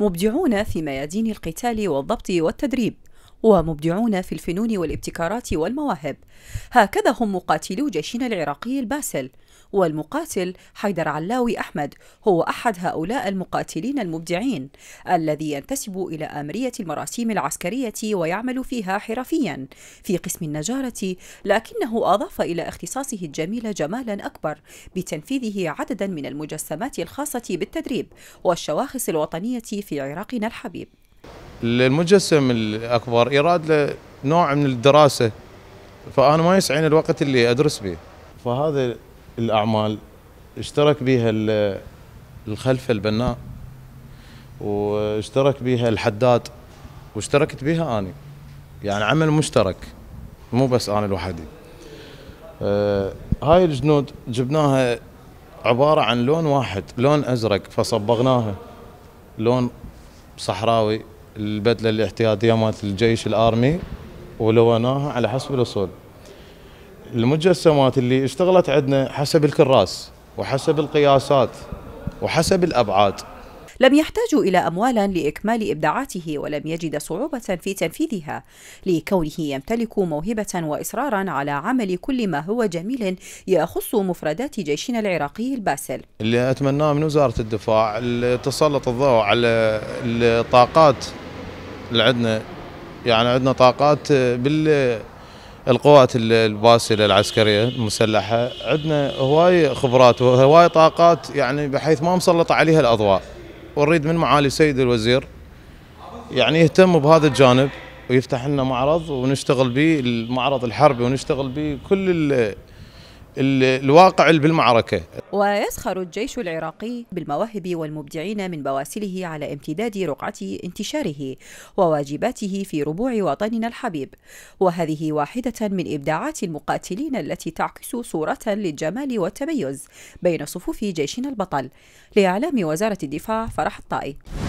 مبدعون في ميادين القتال والضبط والتدريب ومبدعون في الفنون والابتكارات والمواهب هكذا هم مقاتلو جيشنا العراقي الباسل والمقاتل حيدر علاوي أحمد هو أحد هؤلاء المقاتلين المبدعين الذي ينتسب إلى آمرية المراسيم العسكرية ويعمل فيها حرفيا في قسم النجارة لكنه أضاف إلى اختصاصه الجميل جمالا أكبر بتنفيذه عددا من المجسمات الخاصة بالتدريب والشواخص الوطنية في عراقنا الحبيب المجسم الاكبر يراد له نوع من الدراسه فانا ما يسعين الوقت اللي ادرس به فهذه الاعمال اشترك بها الخلفه البناء واشترك بها الحداد واشتركت بها اني يعني عمل مشترك مو بس انا لوحدي آه هاي الجنود جبناها عباره عن لون واحد لون ازرق فصبغناها لون صحراوي البدله الاحتياطيه مالت الجيش الارمي ولوناها على حسب الاصول المجسمات اللي اشتغلت عندنا حسب الكراس وحسب القياسات وحسب الابعاد لم يحتاج إلى أموال لإكمال إبداعاته ولم يجد صعوبة في تنفيذها لكونه يمتلك موهبة وإصرارا على عمل كل ما هو جميل يخص مفردات جيشنا العراقي الباسل اللي أتمناه من وزارة الدفاع تسلط الضوء على الطاقات اللي عندنا يعني عندنا طاقات آه، بالقوات الباسله العسكريه المسلحه عندنا هواي خبرات وهواي طاقات يعني بحيث ما مسلط عليها الاضواء ونريد من معالي السيد الوزير يعني يهتم بهذا الجانب ويفتح لنا معرض ونشتغل به المعرض الحربي ونشتغل به كل الواقع بالمعركة ويسخر الجيش العراقي بالمواهب والمبدعين من بواسله على امتداد رقعة انتشاره وواجباته في ربوع وطننا الحبيب وهذه واحدة من إبداعات المقاتلين التي تعكس صورة للجمال والتميز بين صفوف جيشنا البطل لإعلام وزارة الدفاع فرح الطائي